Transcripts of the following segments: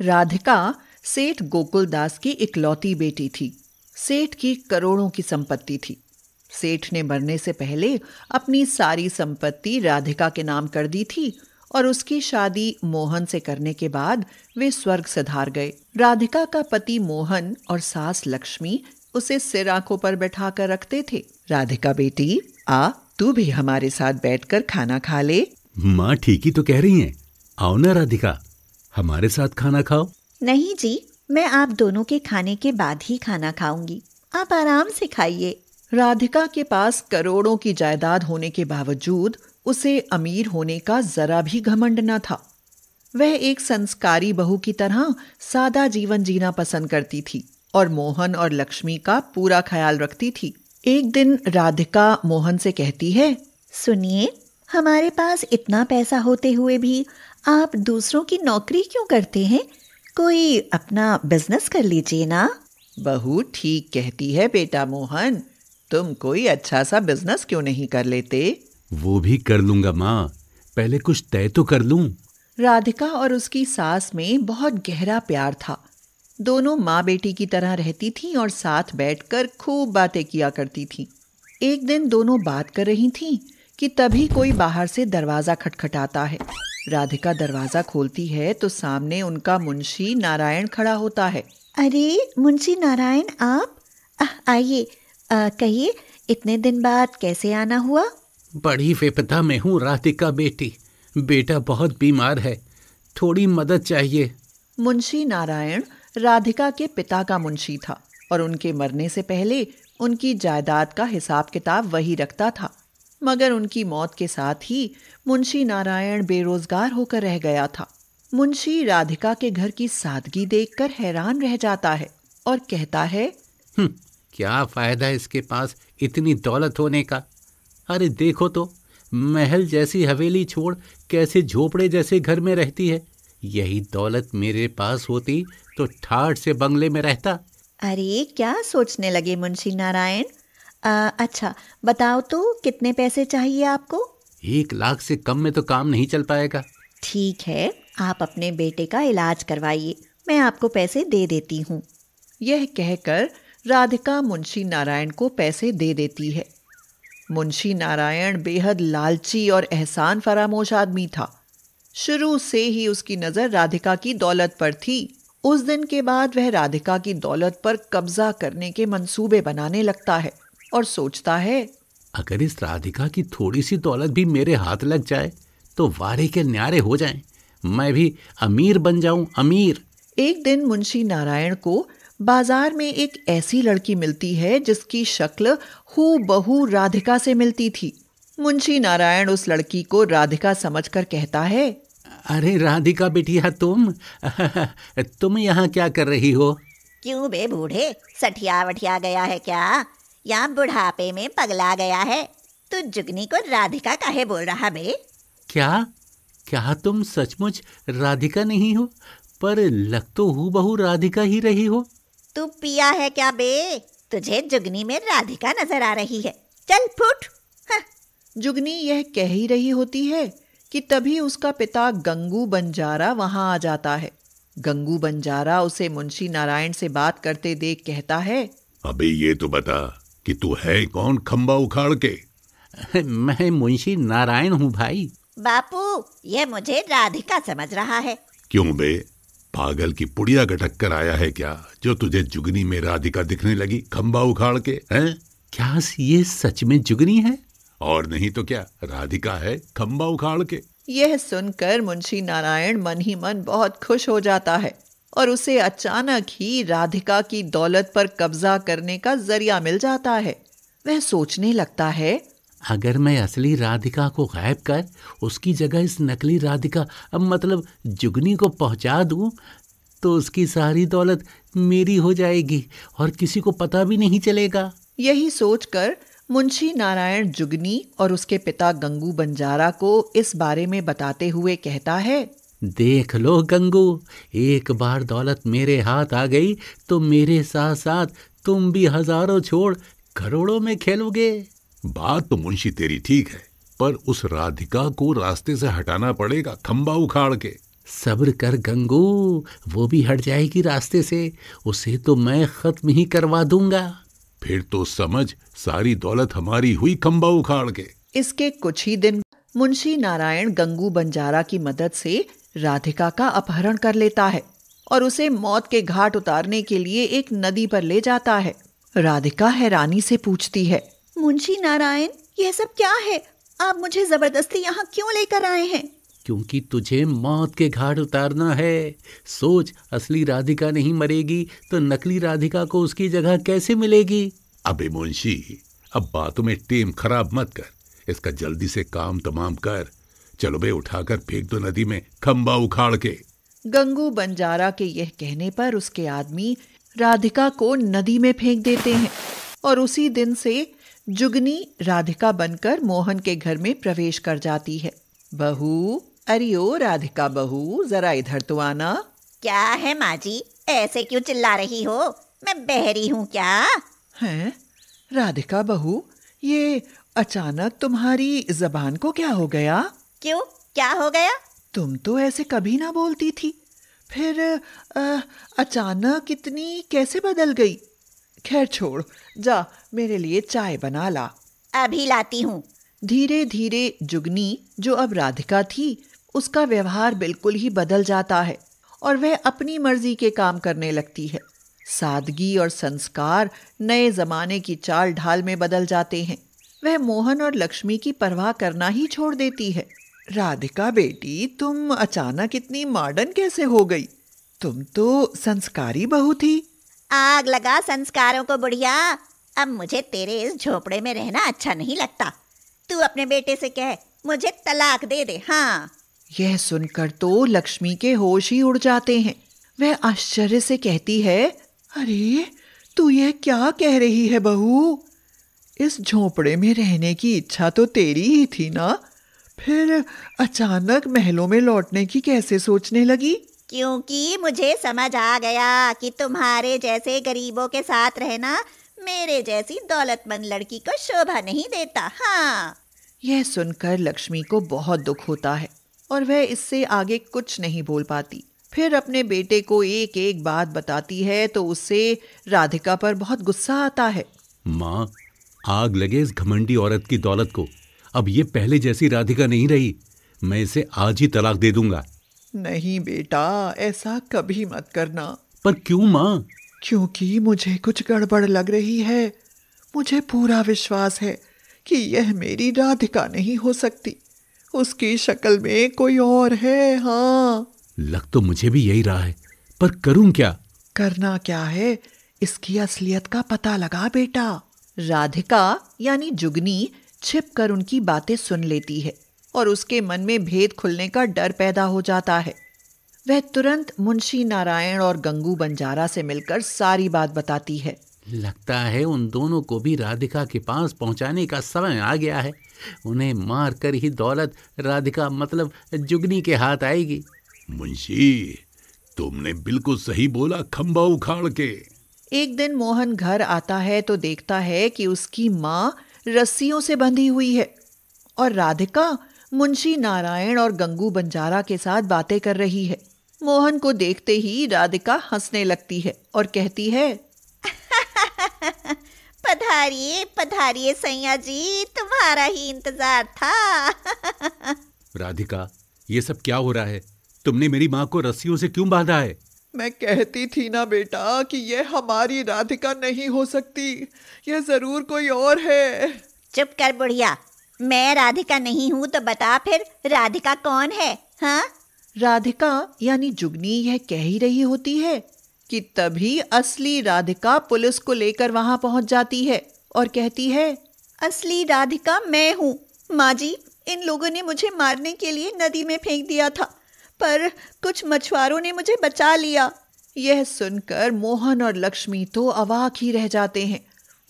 राधिका सेठ गोकुलदास की इकलौती बेटी थी सेठ की करोड़ों की संपत्ति थी सेठ ने मरने से पहले अपनी सारी संपत्ति राधिका के नाम कर दी थी और उसकी शादी मोहन से करने के बाद वे स्वर्ग सधार गए राधिका का पति मोहन और सास लक्ष्मी उसे सिर आंखों पर बैठा कर रखते थे राधिका बेटी आ तू भी हमारे साथ बैठकर खाना खा ले माँ ठीक ही तो कह रही है आओ ना राधिका हमारे साथ खाना खाओ नहीं जी मैं आप दोनों के खाने के बाद ही खाना खाऊंगी आप आराम से खाइए राधिका के पास करोड़ों की जायदाद होने के बावजूद उसे अमीर होने का जरा भी घमंड न था वह एक संस्कारी बहू की तरह सादा जीवन जीना पसंद करती थी और मोहन और लक्ष्मी का पूरा ख्याल रखती थी एक दिन राधिका मोहन से कहती है सुनिए हमारे पास इतना पैसा होते हुए भी आप दूसरों की नौकरी क्यों करते हैं कोई अपना बिजनेस कर लीजिए ना बहू ठीक कहती है बेटा मोहन तुम कोई अच्छा सा बिजनेस क्यों नहीं कर लेते वो भी कर लूंगा माँ पहले कुछ तय तो कर लूँ राधिका और उसकी सास में बहुत गहरा प्यार था दोनों माँ बेटी की तरह रहती थीं और साथ बैठकर खूब बातें किया करती थीं एक दिन दोनों बात कर रही थीं कि तभी कोई बाहर से दरवाज़ा खटखटाता है राधिका दरवाजा खोलती है तो सामने उनका मुंशी नारायण खड़ा होता है अरे मुंशी नारायण आप आइए कहिए इतने दिन बाद कैसे आना हुआ बड़ी विपदा में हूँ राधिका बेटी बेटा बहुत बीमार है थोड़ी मदद चाहिए मुंशी नारायण राधिका के पिता का मुंशी था और उनके मरने से पहले उनकी जायदाद का हिसाब किताब वही रखता था मगर उनकी मौत के साथ ही मुंशी नारायण बेरोजगार होकर रह गया था मुंशी राधिका के घर की सादगी देखकर हैरान रह जाता है और कहता है हम्म, क्या फायदा इसके पास इतनी दौलत होने का अरे देखो तो महल जैसी हवेली छोड़ कैसे झोपड़े जैसे घर में रहती है यही दौलत मेरे पास होती तो ठाठ से बंगले में रहता अरे क्या सोचने लगे मुंशी नारायण आ, अच्छा बताओ तो कितने पैसे चाहिए आपको एक लाख से कम में तो काम नहीं चल पाएगा ठीक है आप अपने बेटे का इलाज करवाइए मैं आपको पैसे दे देती हूँ यह कहकर राधिका मुंशी नारायण को पैसे दे देती है मुंशी नारायण बेहद लालची और एहसान फरामोश आदमी था शुरू से ही उसकी नज़र राधिका की दौलत पर थी उस दिन के बाद वह राधिका की दौलत पर कब्जा करने के मंसूबे बनाने लगता है और सोचता है अगर इस राधिका की थोड़ी सी दौलत भी मेरे हाथ लग जाए तो वारे के न्यारे हो जाएं, मैं भी अमीर बन जाऊं अमीर एक दिन मुंशी नारायण को बाजार में एक ऐसी लड़की मिलती है जिसकी शक्ल हु बहू राधिका से मिलती थी मुंशी नारायण उस लड़की को राधिका समझकर कहता है अरे राधिका बेटिया तुम तुम यहाँ क्या कर रही हो क्यों बे बूढ़े सठिया वठिया गया है क्या यहाँ बुढ़ापे में पगला गया है तो जुगनी को राधिका काहे बोल रहा बे क्या क्या तुम सचमुच राधिका नहीं हो पर लग तो हूँ बहू राधिका ही रही हो तू पिया है क्या बे तुझे जुगनी में राधिका नजर आ रही है चल फूट हाँ। जुगनी यह कह ही रही होती है कि तभी उसका पिता गंगू बंजारा वहां आ जाता है गंगू बंजारा उसे मुंशी नारायण से बात करते देख कहता है अबे ये तो बता कि तू है कौन खम्बा उखाड़ के मैं मुंशी नारायण हूँ भाई बापू ये मुझे राधिका समझ रहा है क्यों बे पागल की पुड़िया गटक कर आया है क्या जो तुझे जुगनी में राधिका दिखने लगी खम्बा उखाड़ के हैं क्या ये सच में जुगनी है और नहीं तो क्या राधिका है खम्बा उखाड़ के यह सुनकर मुंशी नारायण मन ही मन बहुत खुश हो जाता है और उसे अचानक ही राधिका की दौलत पर कब्जा करने का जरिया मिल जाता है वह सोचने लगता है अगर मैं असली राधिका को गायब कर उसकी जगह इस नकली राधिका अब मतलब जुगनी को पहुंचा दूं तो उसकी सारी दौलत मेरी हो जाएगी और किसी को पता भी नहीं चलेगा यही सोचकर मुंशी नारायण जुगनी और उसके पिता गंगू बंजारा को इस बारे में बताते हुए कहता है देख लो गंगू एक बार दौलत मेरे हाथ आ गई तो मेरे साथ साथ तुम भी हजारों छोड़ करोड़ों में खेलोगे बात तो मुंशी तेरी ठीक है पर उस राधिका को रास्ते से हटाना पड़ेगा खंबा उखाड़ के सब्र कर गंगू वो भी हट जाएगी रास्ते से उसे तो मैं खत्म ही करवा दूंगा फिर तो समझ सारी दौलत हमारी हुई खंबा उखाड़ के इसके कुछ ही दिन मुंशी नारायण गंगू बंजारा की मदद से राधिका का अपहरण कर लेता है और उसे मौत के घाट उतारने के लिए एक नदी पर ले जाता है राधिका हैरानी से पूछती है मुंशी नारायण यह सब क्या है आप मुझे जबरदस्ती यहाँ क्यों लेकर आए हैं क्योंकि तुझे मौत के घाट उतारना है सोच असली राधिका नहीं मरेगी तो नकली राधिका को उसकी जगह कैसे मिलेगी अबे मुंशी अब बातों में टेम खराब मत कर इसका जल्दी से काम तमाम कर चलो बे उठाकर फेंक दो नदी में खम्बा उखाड़ के गंगू बंजारा के यह कहने पर उसके आदमी राधिका को नदी में फेंक देते हैं और उसी दिन से जुगनी राधिका बनकर मोहन के घर में प्रवेश कर जाती है बहू अरे ओ राधिका बहू जरा इधर तो आना क्या है माँ जी ऐसे क्यों चिल्ला रही हो मैं बहरी हूँ क्या है राधिका बहू ये अचानक तुम्हारी जबान को क्या हो गया क्यों क्या हो गया तुम तो ऐसे कभी ना बोलती थी फिर आ, अचानक इतनी कैसे बदल गई खैर छोड़ जा मेरे लिए चाय बना ला अभी लाती हूँ धीरे धीरे जुगनी जो अब राधिका थी उसका व्यवहार बिल्कुल ही बदल जाता है और वह अपनी मर्जी के काम करने लगती है सादगी और संस्कार नए जमाने की चाल ढाल में बदल जाते हैं वह मोहन और लक्ष्मी की परवाह करना ही छोड़ देती है राधिका बेटी तुम अचानक इतनी मॉडर्न कैसे हो गई तुम तो संस्कारी बहू थी आग लगा संस्कारों को बुढ़िया अब मुझे तेरे इस झोपड़े में रहना अच्छा नहीं लगता तू अपने बेटे से कह मुझे तलाक दे दे हाँ यह सुनकर तो लक्ष्मी के होश ही उड़ जाते हैं वह आश्चर्य से कहती है अरे तू यह क्या कह रही है बहू इस झोपड़े में रहने की इच्छा तो तेरी ही थी ना फिर अचानक महलों में लौटने की कैसे सोचने लगी क्योंकि मुझे समझ आ गया कि तुम्हारे जैसे गरीबों के साथ रहना मेरे जैसी दौलतमंद लड़की को शोभा नहीं देता हाँ यह सुनकर लक्ष्मी को बहुत दुख होता है और वह इससे आगे कुछ नहीं बोल पाती फिर अपने बेटे को एक एक बात बताती है तो उससे राधिका पर बहुत गुस्सा आता है माँ आग लगे इस घमंडी औरत की दौलत को अब ये पहले जैसी राधिका नहीं रही मैं इसे आज ही तलाक दे दूंगा नहीं बेटा ऐसा कभी मत करना पर क्यों माँ क्योंकि मुझे कुछ गड़बड़ लग रही है मुझे पूरा विश्वास है कि यह मेरी राधिका नहीं हो सकती उसकी शक्ल में कोई और है हाँ लग तो मुझे भी यही रहा है पर करूं क्या करना क्या है इसकी असलियत का पता लगा बेटा राधिका यानी जुगनी छिप कर उनकी बातें सुन लेती है और उसके मन में भेद खुलने का डर पैदा हो जाता है वह तुरंत मुंशी नारायण और गंगू बंजारा से मिलकर सारी बात बताती है लगता है उन दोनों को भी राधिका के पास पहुंचाने का समय आ गया है उन्हें मार कर ही दौलत राधिका मतलब जुगनी के हाथ आएगी मुंशी तुमने बिल्कुल सही बोला खम्बा उखाड़ के एक दिन मोहन घर आता है तो देखता है कि उसकी माँ रस्सियों से बंधी हुई है और राधिका मुंशी नारायण और गंगू बंजारा के साथ बातें कर रही है मोहन को देखते ही राधिका हंसने लगती है और कहती है पधारिए पधारिए सैया जी तुम्हारा ही इंतजार था राधिका ये सब क्या हो रहा है तुमने मेरी माँ को रस्सियों से क्यों बांधा है मैं कहती थी ना बेटा कि यह हमारी राधिका नहीं हो सकती यह जरूर कोई और है चुप कर बुढ़िया मैं राधिका नहीं हूँ तो बता फिर राधिका कौन है हा? राधिका यानी जुगनी यह कह ही रही होती है कि तभी असली राधिका पुलिस को लेकर वहाँ पहुँच जाती है और कहती है असली राधिका मैं हूँ माँ जी इन लोगों ने मुझे मारने के लिए नदी में फेंक दिया था पर कुछ मछुआरों ने मुझे बचा लिया यह सुनकर मोहन और लक्ष्मी तो अवाक ही रह जाते हैं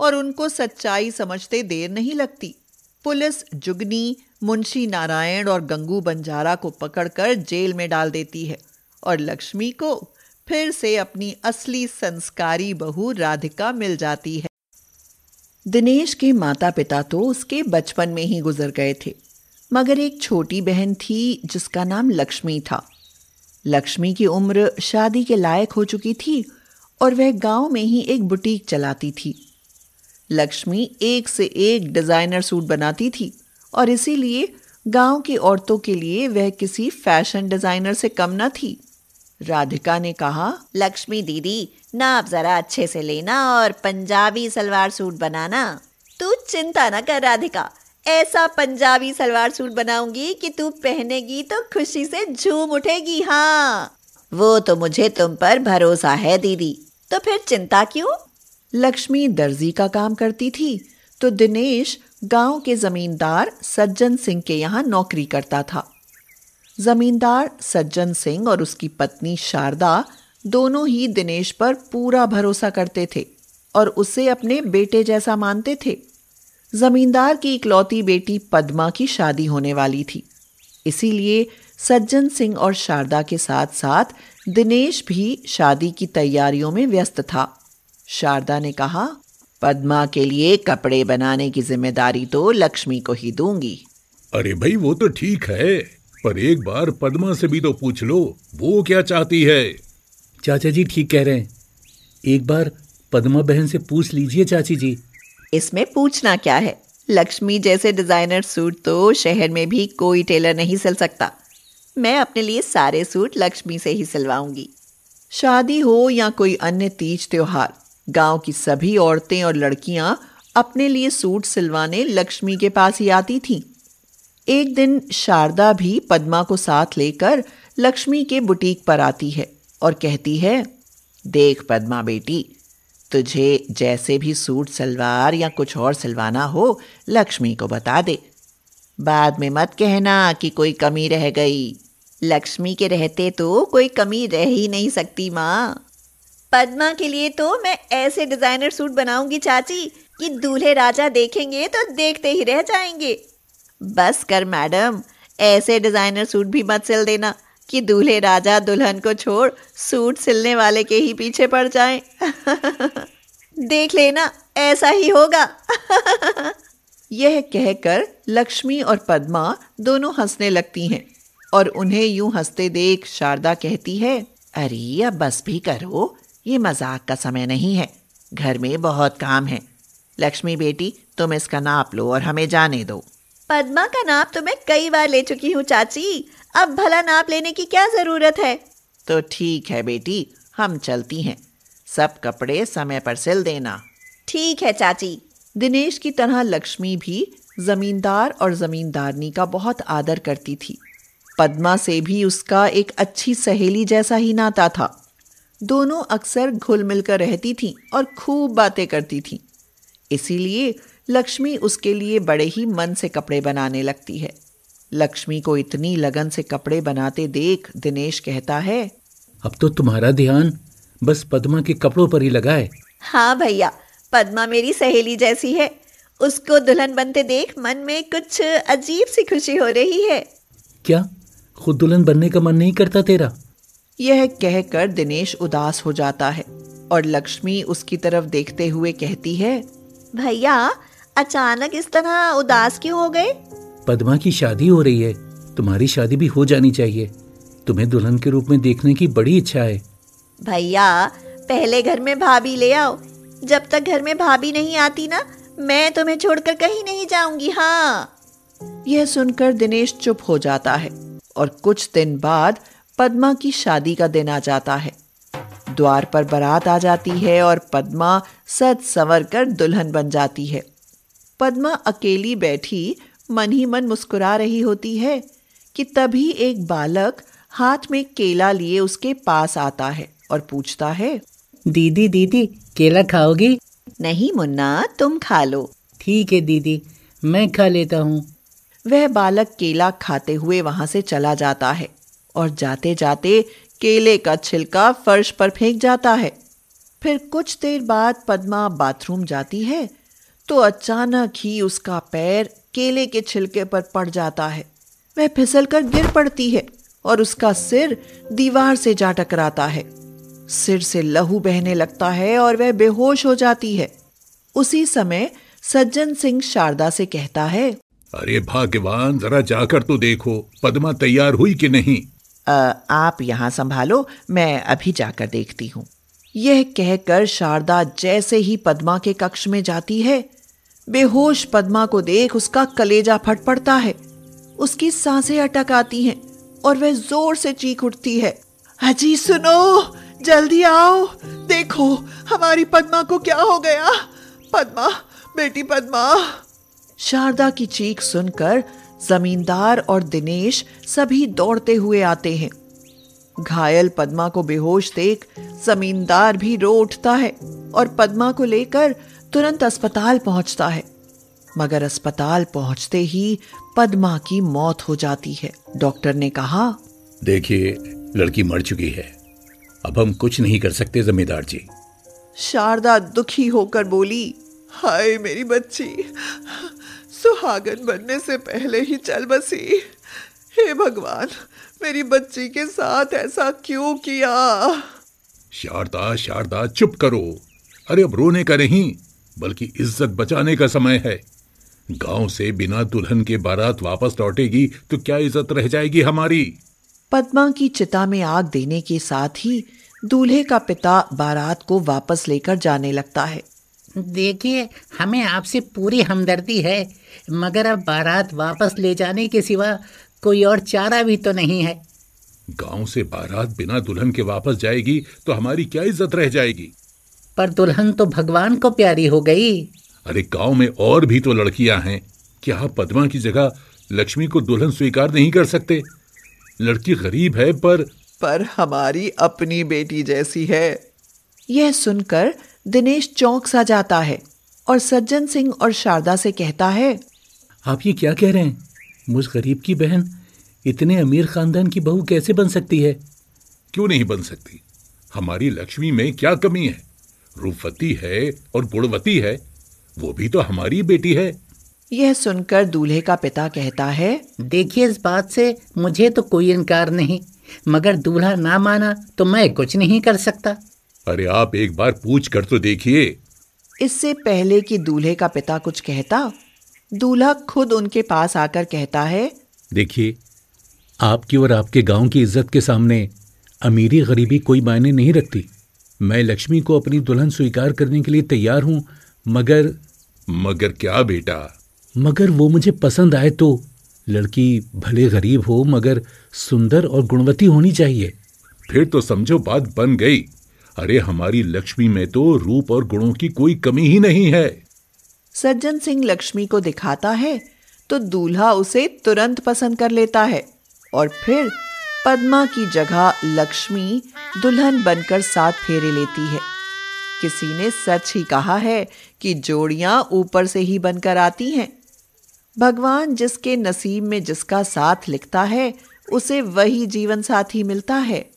और उनको सच्चाई समझते देर नहीं लगती पुलिस जुगनी मुंशी नारायण और गंगू बंजारा को पकड़कर जेल में डाल देती है और लक्ष्मी को फिर से अपनी असली संस्कारी बहू राधिका मिल जाती है दिनेश के माता पिता तो उसके बचपन में ही गुजर गए थे मगर एक छोटी बहन थी जिसका नाम लक्ष्मी था लक्ष्मी की उम्र शादी के लायक हो चुकी थी और वह गांव में ही एक बुटीक चलाती थी लक्ष्मी एक से एक डिज़ाइनर सूट बनाती थी और इसीलिए गांव की औरतों के लिए वह किसी फैशन डिज़ाइनर से कम न थी राधिका ने कहा लक्ष्मी दीदी नाप जरा अच्छे से लेना और पंजाबी सलवार सूट बनाना तू चिंता न कर राधिका ऐसा पंजाबी सलवार सूट बनाऊंगी कि तू पहनेगी तो खुशी से झूम उठेगी हाँ वो तो मुझे तुम पर भरोसा है दीदी तो फिर चिंता क्यों लक्ष्मी दर्जी का काम करती थी तो दिनेश गांव के जमींदार सज्जन सिंह के यहाँ नौकरी करता था जमींदार सज्जन सिंह और उसकी पत्नी शारदा दोनों ही दिनेश पर पूरा भरोसा करते थे और उसे अपने बेटे जैसा मानते थे जमींदार की इकलौती बेटी पद्मा की शादी होने वाली थी इसीलिए सज्जन सिंह और शारदा के साथ साथ दिनेश भी शादी की तैयारियों में व्यस्त था शारदा ने कहा पद्मा के लिए कपड़े बनाने की जिम्मेदारी तो लक्ष्मी को ही दूंगी अरे भाई वो तो ठीक है पर एक बार पद्मा से भी तो पूछ लो वो क्या चाहती है चाचा जी ठीक कह रहे हैं एक बार पद्मा बहन से पूछ लीजिए चाची जी इसमें पूछना क्या है लक्ष्मी जैसे डिज़ाइनर सूट तो शहर में भी कोई टेलर नहीं सिल सकता मैं अपने लिए सारे सूट लक्ष्मी से ही सिलवाऊंगी शादी हो या कोई अन्य तीज त्योहार गांव की सभी औरतें और लड़कियां अपने लिए सूट सिलवाने लक्ष्मी के पास ही आती थीं एक दिन शारदा भी पद्मा को साथ लेकर लक्ष्मी के बुटीक पर आती है और कहती है देख पद्मा बेटी तुझे जैसे भी सूट सलवार या कुछ और सिलवाना हो लक्ष्मी को बता दे बाद में मत कहना कि कोई कमी रह गई लक्ष्मी के रहते तो कोई कमी रह ही नहीं सकती माँ पद्मा के लिए तो मैं ऐसे डिजाइनर सूट बनाऊंगी चाची कि दूल्हे राजा देखेंगे तो देखते ही रह जाएंगे बस कर मैडम ऐसे डिजाइनर सूट भी मत सिल देना कि दूल्हे राजा दुल्हन को छोड़ सूट सिलने वाले के ही पीछे पड़ जाएं। देख लेना ऐसा ही होगा यह कहकर लक्ष्मी और पद्मा दोनों हंसने लगती हैं और उन्हें यूं हंसते देख शारदा कहती है अरे अब बस भी करो ये मजाक का समय नहीं है घर में बहुत काम है लक्ष्मी बेटी तुम इसका नाप लो और हमें जाने दो पद्मा का नाप तो मैं कई बार ले चुकी हूँ चाची अब भला नाप लेने की क्या जरूरत है तो ठीक है बेटी हम चलती हैं सब कपड़े समय पर सिल देना ठीक है चाची दिनेश की तरह लक्ष्मी भी जमींदार और जमींदारनी का बहुत आदर करती थी पद्मा से भी उसका एक अच्छी सहेली जैसा ही नाता था दोनों अक्सर घुल मिलकर रहती थीं और खूब बातें करती थीं इसीलिए लक्ष्मी उसके लिए बड़े ही मन से कपड़े बनाने लगती है लक्ष्मी को इतनी लगन से कपड़े बनाते देख दिनेश कहता है अब तो तुम्हारा ध्यान बस पद्मा के कपड़ों पर ही लगा है हाँ भैया पद्मा मेरी सहेली जैसी है उसको दुल्हन बनते देख मन में कुछ अजीब सी खुशी हो रही है क्या खुद दुल्हन बनने का मन नहीं करता तेरा यह कहकर दिनेश उदास हो जाता है और लक्ष्मी उसकी तरफ देखते हुए कहती है भैया अचानक इस तरह उदास क्यों हो गए पद्मा की शादी हो रही है तुम्हारी शादी भी हो जानी चाहिए तुम्हें दुल्हन के रूप में देखने की बड़ी इच्छा है भैया पहले घर में भाभी ले आओ जब तक घर में भाभी नहीं आती ना मैं तुम्हें छोड़कर कहीं नहीं जाऊंगी हाँ यह सुनकर दिनेश चुप हो जाता है और कुछ दिन बाद पद्मा की शादी का दिन आ जाता है द्वार पर बारात आ जाती है और पद्मा सज संवर कर दुल्हन बन जाती है पद्मा अकेली बैठी मन ही मन मुस्कुरा रही होती है कि तभी एक बालक हाथ में केला लिए उसके पास आता है और पूछता है दीदी दीदी केला खाओगी नहीं मुन्ना तुम खा लो ठीक है दीदी मैं खा लेता हूँ वह बालक केला खाते हुए वहां से चला जाता है और जाते जाते केले का छिलका फर्श पर फेंक जाता है फिर कुछ देर बाद पद्मा बाथरूम जाती है तो अचानक ही उसका पैर केले के छिलके पर पड़ जाता है वह फिसल कर गिर पड़ती है और उसका सिर दीवार से जा टकराता है सिर से लहू बहने लगता है और वह बेहोश हो जाती है उसी समय सज्जन सिंह शारदा से कहता है अरे भाग्यवान जरा जाकर तो देखो पद्मा तैयार हुई कि नहीं आ, आप यहाँ संभालो मैं अभी जाकर देखती हूँ यह कहकर शारदा जैसे ही पद्मा के कक्ष में जाती है बेहोश पद्मा को देख उसका कलेजा फट पड़ता है उसकी सांसें अटक आती हैं और वह जोर से चीख उठती है अजी सुनो जल्दी आओ देखो हमारी पद्मा को क्या हो गया पद्मा बेटी पद्मा शारदा की चीख सुनकर जमींदार और दिनेश सभी दौड़ते हुए आते हैं घायल पद्मा को बेहोश देख जमींदार भी रो उठता है और पद्मा को लेकर तुरंत अस्पताल पहुंचता है मगर अस्पताल पहुंचते ही पद्मा की मौत हो जाती है डॉक्टर ने कहा देखिए लड़की मर चुकी है अब हम कुछ नहीं कर सकते जमींदार जी शारदा दुखी होकर बोली हाय मेरी बच्ची सुहागन बनने से पहले ही चल बसी हे भगवान मेरी बच्ची के साथ ऐसा क्यों किया शारदा शारदा चुप करो अरे अब रोने का नहीं बल्कि इज्जत बचाने का समय है गांव से बिना दुल्हन के बारात वापस लौटेगी तो क्या इज्जत रह जाएगी हमारी पद्मा की चिता में आग देने के साथ ही दूल्हे का पिता बारात को वापस लेकर जाने लगता है देखिए हमें आपसे पूरी हमदर्दी है मगर अब बारात वापस ले जाने के सिवा कोई और चारा भी तो नहीं है गांव से बारात बिना दुल्हन के वापस जाएगी तो हमारी क्या इज्जत रह जाएगी पर दुल्हन तो भगवान को प्यारी हो गई अरे गांव में और भी तो लड़कियां हैं क्या पद्मा की जगह लक्ष्मी को दुल्हन स्वीकार नहीं कर सकते लड़की गरीब है पर पर हमारी अपनी बेटी जैसी है यह सुनकर दिनेश चौंक सा जाता है और सज्जन सिंह और शारदा से कहता है आप ये क्या कह रहे हैं मुझ गरीब की बहन इतने अमीर खानदान की बहू कैसे बन सकती है क्यों नहीं बन सकती हमारी लक्ष्मी में क्या कमी है रूपवती है और गुणवती है वो भी तो हमारी बेटी है यह सुनकर दूल्हे का पिता कहता है देखिए इस बात से मुझे तो कोई इनकार नहीं मगर दूल्हा ना माना तो मैं कुछ नहीं कर सकता अरे आप एक बार पूछ कर तो देखिए इससे पहले कि दूल्हे का पिता कुछ कहता दूल्हा खुद उनके पास आकर कहता है देखिए आपकी और आपके गांव की इज्जत के सामने अमीरी गरीबी कोई मायने नहीं रखती मैं लक्ष्मी को अपनी दुल्हन स्वीकार करने के लिए तैयार हूं मगर मगर क्या बेटा मगर वो मुझे पसंद आए तो लड़की भले गरीब हो मगर सुंदर और गुणवती होनी चाहिए फिर तो समझो बात बन गई अरे हमारी लक्ष्मी में तो रूप और गुणों की कोई कमी ही नहीं है सज्जन सिंह लक्ष्मी को दिखाता है तो दूल्हा उसे तुरंत पसंद कर लेता है और फिर पद्मा की जगह लक्ष्मी दुल्हन बनकर साथ फेरे लेती है किसी ने सच ही कहा है कि जोड़ियां ऊपर से ही बनकर आती हैं भगवान जिसके नसीब में जिसका साथ लिखता है उसे वही जीवन साथी मिलता है